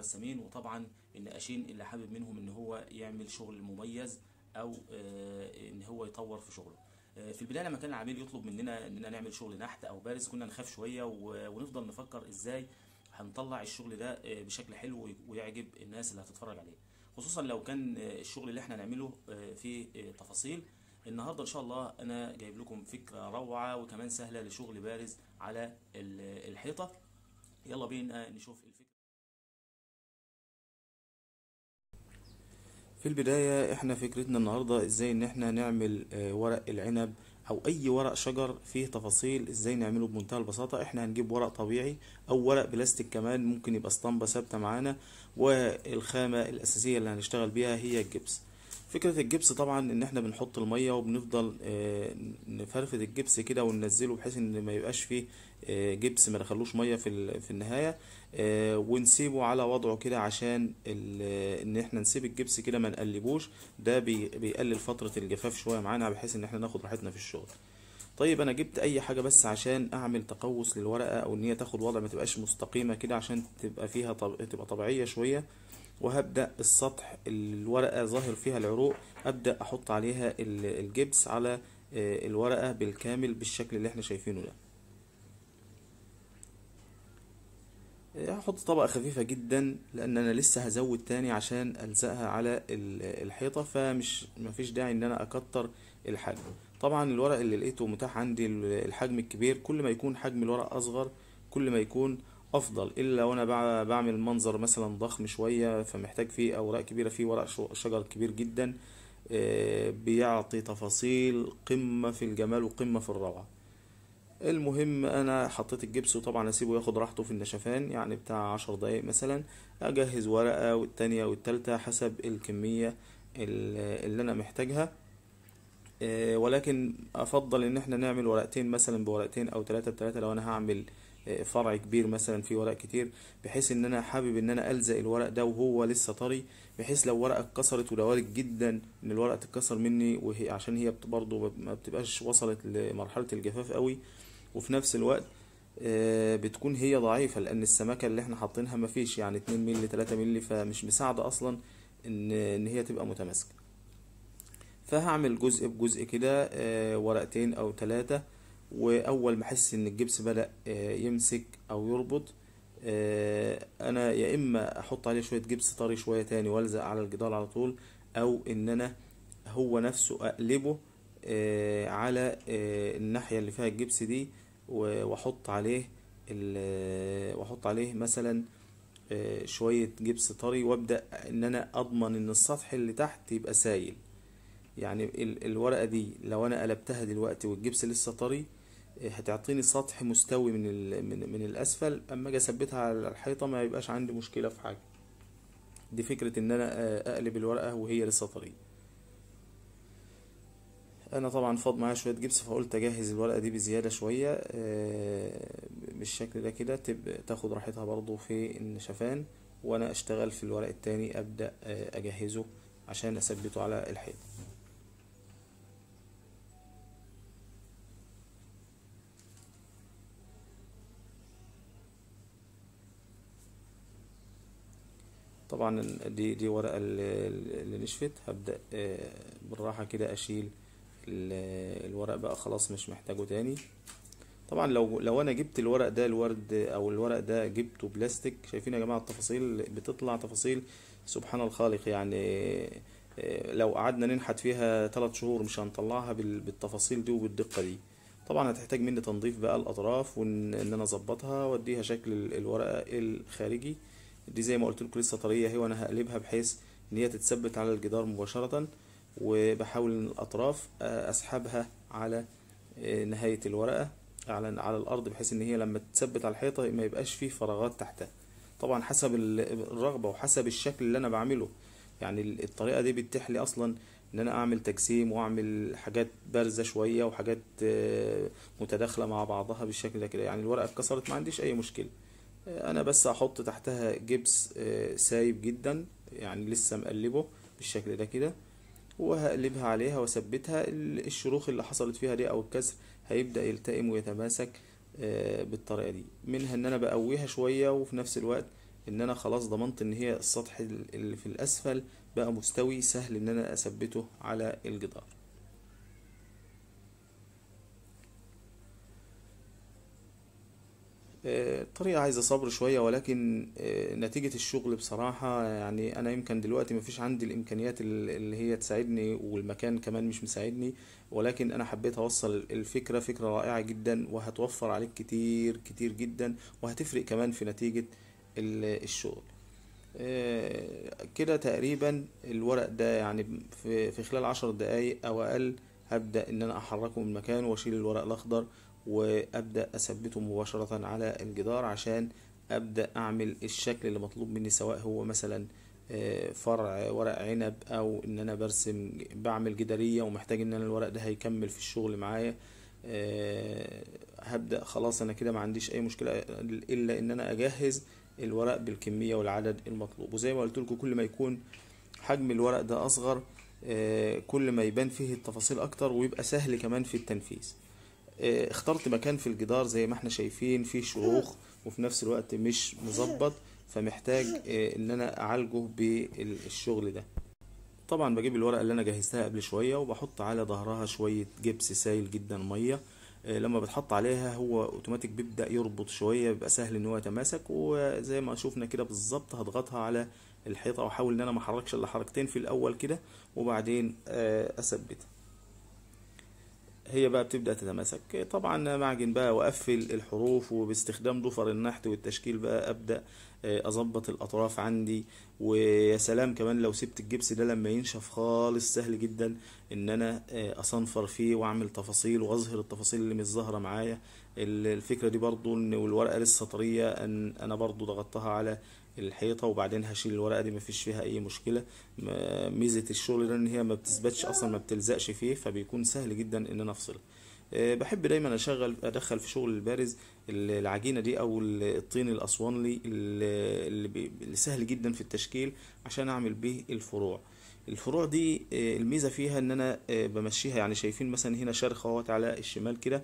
الرسامين وطبعا النقاشين اللي حابب منهم ان هو يعمل شغل مميز او آه، ان هو يطور في شغله آه، في البدايه لما كان العميل يطلب مننا اننا نعمل شغل نحت او بارز كنا نخاف شويه ونفضل نفكر ازاي هنطلع الشغل ده آه، بشكل حلو ويعجب الناس اللي هتتفرج عليه خصوصا لو كان الشغل اللي احنا هنعمله فيه تفاصيل النهارده ان شاء الله انا جايب لكم فكره روعه وكمان سهله لشغل بارز على الحيطه يلا بينا نشوف الفكرة. في البداية احنا فكرتنا النهاردة ازاي ان احنا نعمل آه، ورق العنب او اي ورق شجر فيه تفاصيل ازاي نعمله بمنتهى البساطة احنا هنجيب ورق طبيعي او ورق بلاستيك كمان ممكن يبقى اسطمبة ثابتة معانا والخامة الاساسية اللي هنشتغل بيها هي الجبس فكرة الجبس طبعا ان احنا بنحط المية وبنفضل آه، نفرفد الجبس كده وننزله بحيث ان ما يبقاش فيه آه، جبس ما دخلوش ميه في في النهايه آه، ونسيبه على وضعه كده عشان ان احنا نسيب الجبس كده ما نقلبوش ده بيقلل فتره الجفاف شويه معانا بحيث ان احنا ناخد راحتنا في الشغل طيب انا جبت اي حاجه بس عشان اعمل تقوس للورقه او ان هي تاخد وضع ما تبقاش مستقيمه كده عشان تبقى فيها طب... تبقى طبيعيه شويه وهبدا السطح الورقه ظاهر فيها العروق ابدا احط عليها الجبس على آه، الورقه بالكامل بالشكل اللي احنا شايفينه ده هحط طبقة خفيفة جدا لان انا لسه هزود تاني عشان الزقها على الحيطة فمش مفيش داعي ان انا اكتر الحجم طبعا الورق اللي لقيته متاح عندي الحجم الكبير كل ما يكون حجم الورق اصغر كل ما يكون افضل الا وانا بعمل منظر مثلا ضخم شوية فمحتاج فيه اوراق كبيرة فيه ورق شجر كبير جدا آه، بيعطي تفاصيل قمة في الجمال وقمة في الروعة المهم انا حطيت الجبس وطبعا اسيبه ياخد راحته في النشفان يعني بتاع عشر دقايق مثلا اجهز ورقة والتانية والتالتة حسب الكمية اللي انا محتاجها آه، ولكن افضل ان احنا نعمل ورقتين مثلا بورقتين او تلاتة بتلاتة لو انا هعمل آه، فرع كبير مثلا في ورق كتير بحيث ان انا حابب ان انا الزق الورق ده وهو لسه طري بحيث لو ورقه اتكسرت وده وارد جدا ان الورقه تتكسر مني وهي عشان هي برضه ما بتبقاش وصلت لمرحله الجفاف قوي وفي نفس الوقت آه، بتكون هي ضعيفة لأن السمكة اللي احنا حاطينها مفيش يعني اتنين مللي تلاتة مللي فمش مساعدة أصلا إن إن هي تبقى متماسكة فهعمل جزء بجزء كده آه، ورقتين أو تلاتة وأول ما أحس إن الجبس بدأ آه، يمسك أو يربط أنا يا إما أحط عليه شوية جبس طري شوية تاني وألزق على الجدار على طول أو إن أنا هو نفسه أقلبه آه، على آه، الناحية اللي فيها الجبس دي واحط عليه آه، واحط عليه مثلا شوية جبس طري وابدأ ان انا اضمن ان السطح اللي تحت يبقى سايل يعني الورقة دي لو انا قلبتها دلوقتي والجبس لسه طري هتعطيني سطح مستوي من من, من الاسفل اما اجي اثبتها على الحيطه ما يبقاش عندي مشكله في حاجه دي فكره ان انا اقلب الورقه وهي لسه طريه انا طبعا فاض معايا شويه جبس فقلت اجهز الورقه دي بزياده شويه آه، بالشكل ده كده تاخد راحتها برضو في النشفان وانا اشتغل في الورق التاني ابدا آه، اجهزه عشان اثبته على الحيط طبعا دي دي ورقه اللي نشفت هبدا آه، بالراحه كده اشيل الورق بقى خلاص مش محتاجه تاني طبعا لو لو انا جبت الورق ده الورد او الورق ده جبته بلاستيك شايفين يا جماعه التفاصيل بتطلع تفاصيل سبحان الخالق يعني آه، لو قعدنا ننحت فيها ثلاث شهور مش هنطلعها بالتفاصيل دي وبالدقه دي طبعا هتحتاج مني تنظيف بقى الاطراف وان انا اظبطها واديها شكل الورقه الخارجي دي زي ما قلت لكم لسه طريه اهي وانا هقلبها بحيث ان هي تتثبت على الجدار مباشره وبحاول ان الاطراف آه، اسحبها على آه، نهاية الورقة على على الارض بحيث ان هي لما تثبت على الحيطة ما يبقاش فيه فراغات تحتها طبعا حسب الرغبة وحسب الشكل اللي انا بعمله يعني الطريقة دي بتتيح لي اصلا ان انا اعمل تجسيم واعمل حاجات بارزة شوية وحاجات آه، متداخلة مع بعضها بالشكل ده كده يعني الورقة اتكسرت ما عنديش اي مشكلة انا بس هحط تحتها جبس سايب جدا يعني لسه مقلبه بالشكل ده كده وهقلبها عليها واثبتها الشروخ اللي حصلت فيها دي او الكسر هيبدا يلتئم ويتماسك آه، بالطريقه دي منها ان انا بقويها شويه وفي نفس الوقت ان انا خلاص ضمنت ان هي السطح اللي في الاسفل بقى مستوي سهل ان انا اثبته على الجدار الطريقة آه، عايزة صبر شوية ولكن آه، نتيجة الشغل بصراحة يعني أنا يمكن دلوقتي مفيش عندي الإمكانيات اللي هي تساعدني والمكان كمان مش مساعدني ولكن أنا حبيت أوصل الفكرة فكرة رائعة جدا وهتوفر عليك كتير كتير جدا وهتفرق كمان في نتيجة الشغل آه، كده تقريبا الورق ده يعني في خلال عشر دقايق أو أقل هبدأ إن أنا أحركه من مكانه وأشيل الورق الأخضر وابدا اثبته مباشره على الجدار عشان ابدا اعمل الشكل اللي مطلوب مني سواء هو مثلا آه، فرع ورق عنب او ان انا برسم بعمل جداريه ومحتاج ان انا الورق ده هيكمل في الشغل معايا آه، هبدا خلاص انا كده ما عنديش اي مشكله الا ان انا اجهز الورق بالكميه والعدد المطلوب وزي ما قلت لكم كل ما يكون حجم الورق ده اصغر آه، كل ما يبان فيه التفاصيل اكتر ويبقى سهل كمان في التنفيذ آه، اخترت مكان في الجدار زي ما احنا شايفين فيه شروخ وفي نفس الوقت مش مظبط فمحتاج آه، ان انا اعالجه بالشغل ده طبعا بجيب الورقه اللي انا جهزتها قبل شويه وبحط على ظهرها شويه جبس سايل جدا ميه آه، لما بتحط عليها هو اوتوماتيك بيبدا يربط شويه بيبقى سهل ان هو يتماسك وزي ما شفنا كده بالظبط هضغطها على الحيطه واحاول ان انا ما احركش الا حركتين في الاول كده وبعدين اثبتها هي بقى بتبدأ تتماسك إيه، طبعا معجن بقى وأقفل الحروف وباستخدام ضفر النحت والتشكيل بقى أبدأ إيه، أظبط الأطراف عندي ويا سلام كمان لو سبت الجبس ده لما ينشف خالص سهل جدا إن أنا إيه، أصنفر فيه وأعمل تفاصيل وأظهر التفاصيل اللي مش ظاهرة معايا الفكرة دي برضو إن والورقة لسه طرية أن أنا برضو ضغطتها على الحيطه وبعدين هشيل الورقه دي مفيش فيها اي مشكله ميزه الشغل ده ان هي ما بتثبتش اصلا ما بتلزقش فيه فبيكون سهل جدا ان انا افصلها آه، بحب دايما اشغل ادخل في شغل البارز العجينه دي او الطين الاسوانلي اللي سهل جدا في التشكيل عشان اعمل بيه الفروع الفروع دي آه، الميزه فيها ان انا آه، بمشيها يعني شايفين مثلا هنا شرخ اهوت على الشمال كده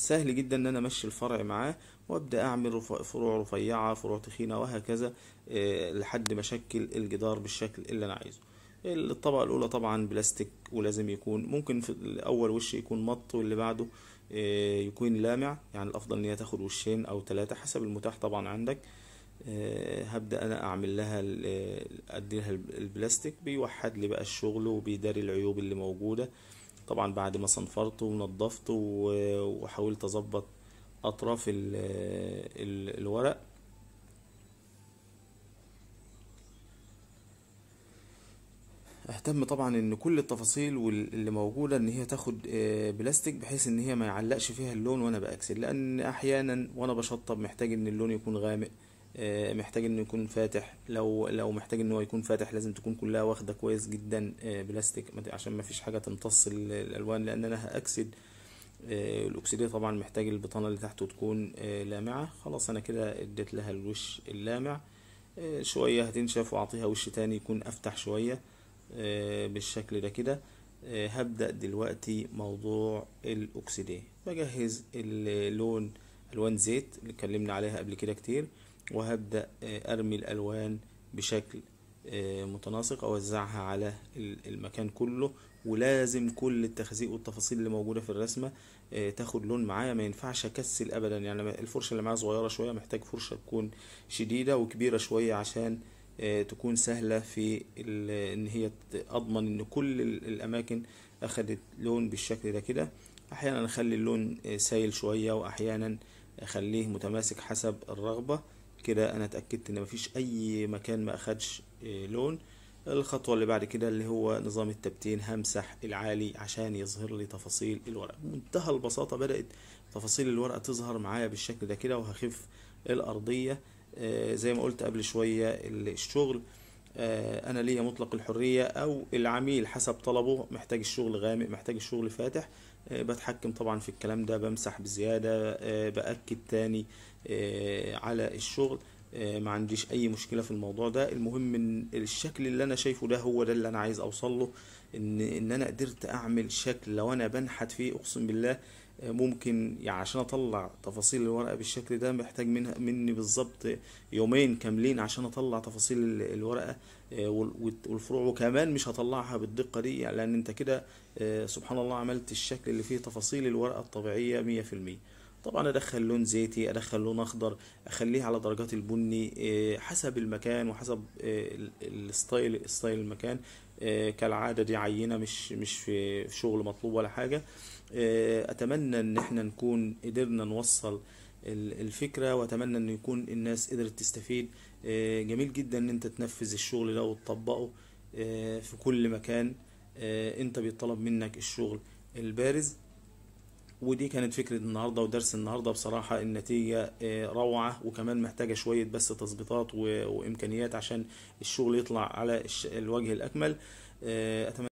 سهل جدا ان انا امشي الفرع معاه وابدا اعمل فروع رفيعه فروع تخينه وهكذا آه، لحد ما اشكل الجدار بالشكل اللي انا عايزه الطبقه الاولى طبعا بلاستيك ولازم يكون ممكن في الاول وش يكون مط واللي بعده آه، يكون لامع يعني الافضل ان هي تاخد وشين او ثلاثه حسب المتاح طبعا عندك آه، هبدا انا اعمل لها ادي لها البلاستيك بيوحد لي بقى الشغل وبيداري العيوب اللي موجوده طبعا بعد ما صنفرته ونضفته وحاولت اظبط اطراف الورق اهتم طبعا ان كل التفاصيل اللي موجوده ان هي تاخد آه، بلاستيك بحيث ان هي ما يعلقش فيها اللون وانا باكسل لان احيانا وانا بشطب محتاج ان اللون يكون غامق آه، محتاج انه يكون فاتح لو لو محتاج ان هو يكون فاتح لازم تكون كلها واخده كويس جدا آه، بلاستيك عشان ما فيش حاجه تمتص الالوان لان انا هاكسد آه، الاكسيديه طبعا محتاج البطانه اللي تحته تكون لامعه خلاص انا كده اديت لها الوش اللامع شويه هتنشف واعطيها وش تاني يكون افتح شويه بالشكل ده كده هبدا دلوقتي موضوع الاكسيديه بجهز اللون الوان زيت اللي اتكلمنا عليها قبل كده كتير وهبدأ آه، أرمي الألوان بشكل آه، متناسق أوزعها على المكان كله ولازم كل التخزيق والتفاصيل اللي موجودة في الرسمة آه، تاخد لون معايا ما ينفعش أكسل أبدا يعني الفرشة اللي معايا صغيرة شوية محتاج فرشة تكون شديدة وكبيرة شوية عشان تكون سهلة في إن هي أضمن إن كل الأماكن أخدت لون بالشكل ده كده أحيانا أخلي اللون سايل شوية وأحيانا أخليه متماسك حسب الرغبة كده انا اتاكدت ان مفيش اي مكان ما اخدش آه، لون الخطوه اللي بعد كده اللي هو نظام التبتين همسح العالي عشان يظهر لي تفاصيل الورقه بمنتهى البساطه بدات تفاصيل الورقه تظهر معايا بالشكل ده كده وهخف الارضيه آه، زي ما قلت قبل شويه الشغل آه، انا ليا مطلق الحريه او العميل حسب طلبه محتاج الشغل غامق محتاج الشغل فاتح آه، بتحكم طبعا في الكلام ده بمسح بزيادة آه، بأكد تاني آه، على الشغل ما عنديش اي مشكله في الموضوع ده المهم ان الشكل اللي انا شايفه ده هو ده اللي انا عايز أوصله ان ان انا قدرت اعمل شكل لو انا بنحت فيه اقسم بالله ممكن يعني عشان اطلع تفاصيل الورقه بالشكل ده محتاج منها مني بالظبط يومين كاملين عشان اطلع تفاصيل الورقه آه، والفروع وكمان مش هطلعها بالدقه دي يعني لان انت كده آه، سبحان الله عملت الشكل اللي فيه تفاصيل الورقه الطبيعيه 100% طبعا ادخل لون زيتي ادخل لون اخضر اخليه على درجات البني آه، حسب المكان وحسب الستايل ستايل المكان آه، كالعاده دي عينه مش مش في شغل مطلوب ولا حاجه آه، اتمنى ان احنا نكون قدرنا نوصل الفكره واتمنى ان يكون الناس قدرت تستفيد آه، جميل جدا ان انت تنفذ الشغل ده وتطبقه في كل مكان انت بيطلب منك الشغل البارز ودي كانت فكرة النهاردة ودرس النهاردة بصراحة النتيجة آه، روعة وكمان محتاجة شوية بس تظبيطات وإمكانيات عشان الشغل يطلع على الوجه الأكمل آه، أتمنى